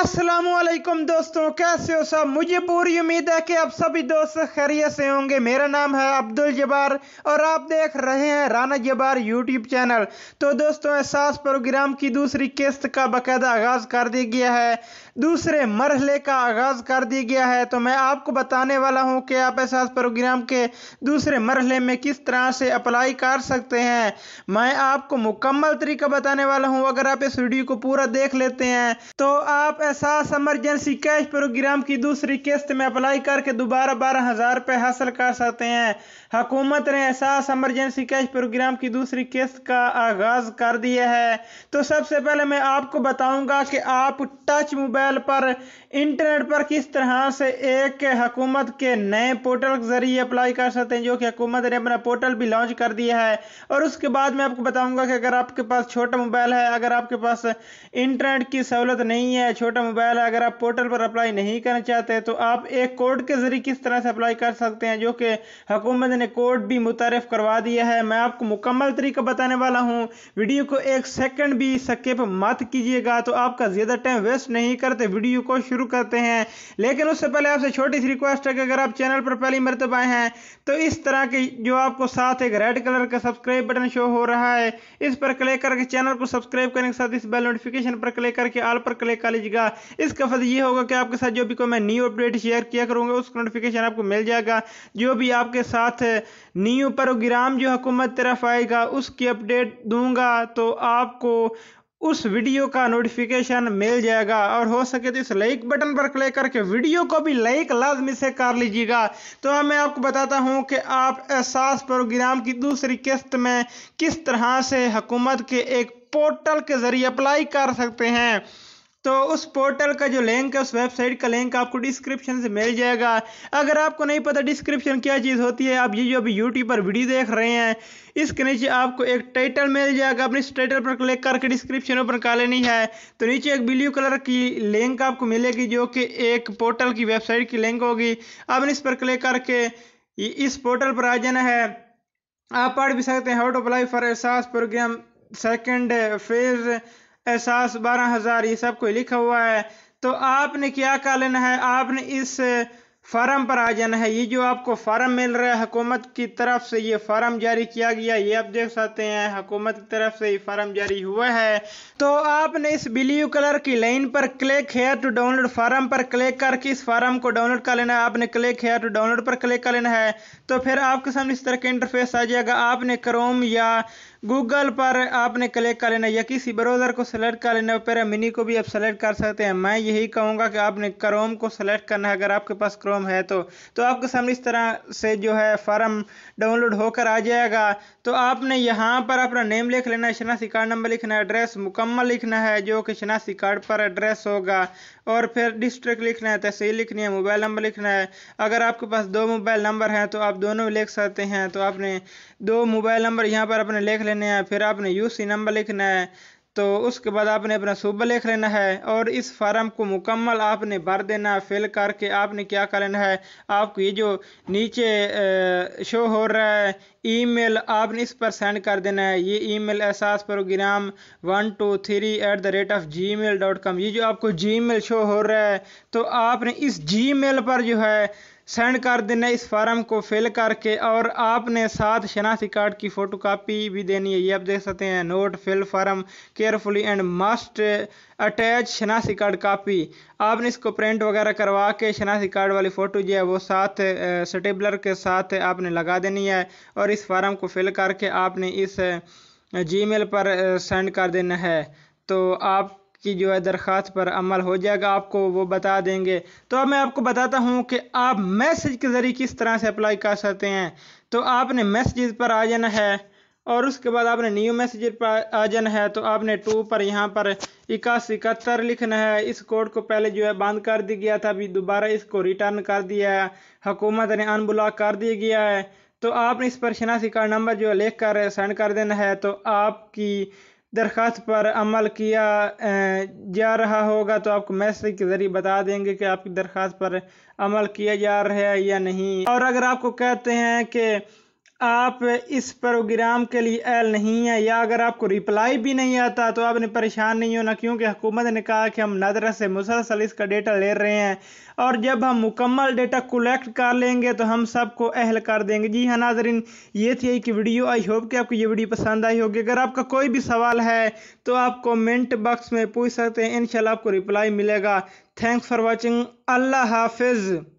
السلام علیکم دوستوں کیسے ہو سب مجھے پوری امید ہے کہ آپ سبھی دوست خیریت سے ہوں گے میرا نام ہے عبدالجبار اور آپ دیکھ رہے ہیں رانا جبار یوٹیوب چینل تو دوستوں احساس پروگرام کی دوسری قسط کا باقاعدہ آغاز کر دیا گیا ہے دوسرے مرحلے کا آغاز کر دیا گیا ہے تو میں آپ کو بتانے والا ہوں کہ آپ احساس پروگرام کے دوسرے مرحلے میں کس طرح سے اپلائی کر سکتے ہیں میں آپ کو مکمل طریقہ بتانے والا ہوں اگر آپ اس ویڈیو کو پورا دیکھ لیتے ہیں تو آپ احساس ایمرجنسی کیش پروگرام کی دوسری قسط میں اپلائی کر کے دوبارہ بارہ ہزار روپے حاصل کر سکتے ہیں حکومت نے احساس ایمرجنسی کیش پروگرام کی دوسری قسط کا آغاز کر دیا ہے تو سب سے پہلے میں آپ کو بتاؤں گا کہ آپ ٹچ موبائل پر انٹرنیٹ پر کس طرح سے ایک حکومت کے نئے پورٹل کے ذریعے اپلائی کر سکتے ہیں جو کہ حکومت نے اپنا پورٹل بھی لانچ کر دیا ہے اور اس کے بعد میں آپ کو بتاؤں گا کہ اگر آپ کے پاس چھوٹا موبائل ہے اگر آپ کے پاس انٹرنیٹ کی سہولت نہیں ہے چھوٹا چھوٹا موبائل ہے اگر آپ پورٹل پر اپلائی نہیں کرنا چاہتے تو آپ ایک کوڈ کے ذریعے کس طرح سے اپلائی کر سکتے ہیں جو کہ حکومت نے کوڈ بھی متعارف کروا دیا ہے میں آپ کو مکمل طریقہ بتانے والا ہوں ویڈیو کو ایک سیکنڈ بھی کیجیے گا تو آپ کا زیادہ ٹائم ویسٹ نہیں کرتے ویڈیو کو شروع کرتے ہیں لیکن اس سے پہلے آپ سے چھوٹی سی ریکویسٹ ہے کہ اگر آپ چینل پر پہلی مرتبہ ہیں تو اس طرح کے جو آپ کو ساتھ ایک ریڈ کلر کا سبسکرائب بٹن شو ہو رہا ہے اس پر کلک کر کے چینل کو سبسکرائب کرنے کے ساتھ اس بیل نوٹیفکیشن پر کلک کر کے آل پر اس کا فضل یہ ہوگا کہ آپ کے ساتھ جو بھی کوئی میں نیو اپڈیٹ شیئر کیا کروں گا اس کا نوٹفیکیشن آپ کو مل جائے گا جو بھی آپ کے ساتھ نیو پروگرام جو حکومت طرف آئے گا اس کی اپڈیٹ دوں گا تو آپ کو اس ویڈیو کا نوٹفیکیشن مل جائے گا اور ہو سکے تو اس لائک بٹن پر کلک کر کے ویڈیو کو بھی لائک لازمی سے کر لیجیے گا تو میں آپ کو بتاتا ہوں کہ آپ احساس پروگرام کی دوسری قسط میں کس طرح سے حکومت کے ایک پورٹل کے ذریعے اپلائی کر سکتے ہیں تو اس پورٹل کا جو لنک ہے اس ویب سائٹ کا لنک آپ کو ڈسکرپشن سے مل جائے گا اگر آپ کو نہیں پتا ڈسکرپشن کیا چیز ہوتی ہے آپ یہ جو ابھی یوٹیوب پر ویڈیو دیکھ رہے ہیں اس کے نیچے آپ کو ایک ٹائٹل مل جائے گا اپنے اس ٹائٹل پر کلک کر کے ڈسکرپشن اوپر کا لینی ہے تو نیچے ایک بلیو کلر کی لنک آپ کو ملے گی جو کہ ایک پورٹل کی ویب سائٹ کی لنک ہوگی نے اس پر کلک کر کے اس پورٹل پر آ جانا ہے آپ پڑھ بھی سکتے ہیں to apply for Ehsaas programme second phase Ehsaas بارہ ہزار یہ سب کوئی لکھا ہوا ہے تو آپ نے کیا کر لینا ہے آپ نے اس فارم پر آ جانا ہے یہ جو آپ کو فارم مل رہا ہے حکومت کی طرف سے یہ فارم جاری کیا گیا یہ آپ دیکھ سکتے ہیں حکومت کی طرف سے یہ فارم جاری ہوا ہے تو آپ نے اس بلیو کلر کی لائن پر کلک ہے ٹو ڈاؤن لوڈ فارم پر کلک کر کے اس فارم کو ڈاؤن لوڈ کر لینا ہے آپ نے کلک ہے ٹو ڈاؤن لوڈ پر کلک کر لینا ہے تو پھر آپ کے سامنے اس طرح کا انٹرفیس آ جائے گا آپ نے کروم یا گوگل پر آپ نے کلک کر لینا یا کسی بروزر کو سلیکٹ کر لینا اوپیرا پیرا منی کو بھی آپ سلیکٹ کر سکتے ہیں میں یہی کہوں گا کہ آپ نے کروم کو سلیکٹ کرنا ہے اگر آپ کے پاس کروم ہے تو تو آپ کے سامنے اس طرح سے جو ہے فارم ڈاؤن لوڈ ہو کر آ جائے گا تو آپ نے یہاں پر اپنا نیم لکھ لینا ہے شناسی کارڈ نمبر لکھنا ہے ایڈریس مکمل لکھنا ہے جو کہ شناسی کارڈ پر ایڈریس ہوگا اور پھر ڈسٹرکٹ لکھنا ہے تحصیل لکھنی ہے موبائل نمبر لکھنا ہے اگر آپ کے پاس دو موبائل نمبر ہیں تو آپ دونوں لکھ سکتے ہیں تو آپ نے دو موبائل نمبر یہاں پر اپنے لکھ لینے ہیں پھر آپ نے یو سی نمبر لکھنا ہے تو اس کے بعد آپ نے اپنا صوبہ لکھ لینا ہے اور اس فارم کو مکمل آپ نے بھر دینا فل کر کے آپ نے کیا کر لینا ہے آپ کو یہ جو نیچے شو ہو رہا ہے ای میل آپ نے اس پر سینڈ کر دینا ہے یہ email Ehsaas programme one two three at the rate of gmail dot com یہ جو آپ کو جی میل شو ہو رہا ہے تو آپ نے اس جی میل پر جو ہے سینڈ کر دینا اس فارم کو فل کر کے اور آپ نے ساتھ شناختی کارڈ کی فوٹو کاپی بھی دینی ہے یہ آپ دیکھ سکتے ہیں note fill form carefully and must attach شناسی کارڈ کاپی آپ نے اس کو پرنٹ وغیرہ کروا کے شناختی کارڈ والی فوٹو جو ہے وہ ساتھ سٹیبلر کے ساتھ آپ نے لگا دینی ہے اور اس فارم کو فل کر کے آپ نے اس جی میل پر سینڈ کر دینا ہے تو آپ کی جو ہے درخواست پر عمل ہو جائے گا آپ کو وہ بتا دیں گے تو اب میں آپ کو بتاتا ہوں کہ آپ میسج کے ذریعے کس طرح سے اپلائی کر سکتے ہیں تو آپ نے میسجز پر آ جانا ہے اور اس کے بعد آپ نے نیو میسج پر آ جانا ہے تو آپ نے ٹو پر یہاں پر اکاس اکہتر لکھنا ہے اس کوڈ کو پہلے جو ہے بند کر دیا گیا تھا ابھی دوبارہ اس کو ریٹرن کر دیا ہے حکومت نے ان بلاک کر دیا گیا ہے تو آپ نے اس پر شناختی کارڈ نمبر جو ہے لکھ کر سینڈ کر دینا ہے تو آپ کی درخواست پر عمل کیا جا رہا ہوگا تو آپ کو میسج کے ذریعے بتا دیں گے کہ آپ کی درخواست پر عمل کیا جا رہا ہے یا نہیں اور اگر آپ کو کہتے ہیں کہ آپ اس پروگرام کے لیے اہل نہیں ہیں یا اگر آپ کو رپلائی بھی نہیں آتا تو آپ نے پریشان نہیں ہونا کیونکہ حکومت نے کہا کہ ہم نظر سے مسلسل اس کا ڈیٹا لے رہے ہیں اور جب ہم مکمل ڈیٹا کولیکٹ کر لیں گے تو ہم سب کو اہل کر دیں گے جی ہاں ناظرین یہ تھی ایک ویڈیو آئی ہوپ کہ آپ کو یہ ویڈیو پسند آئی ہوگی اگر آپ کا کوئی بھی سوال ہے تو آپ کومنٹ باکس میں پوچھ سکتے ہیں انشاءاللہ آپ کو رپلائی ملے گا تھینکس فار واچنگ اللہ حافظ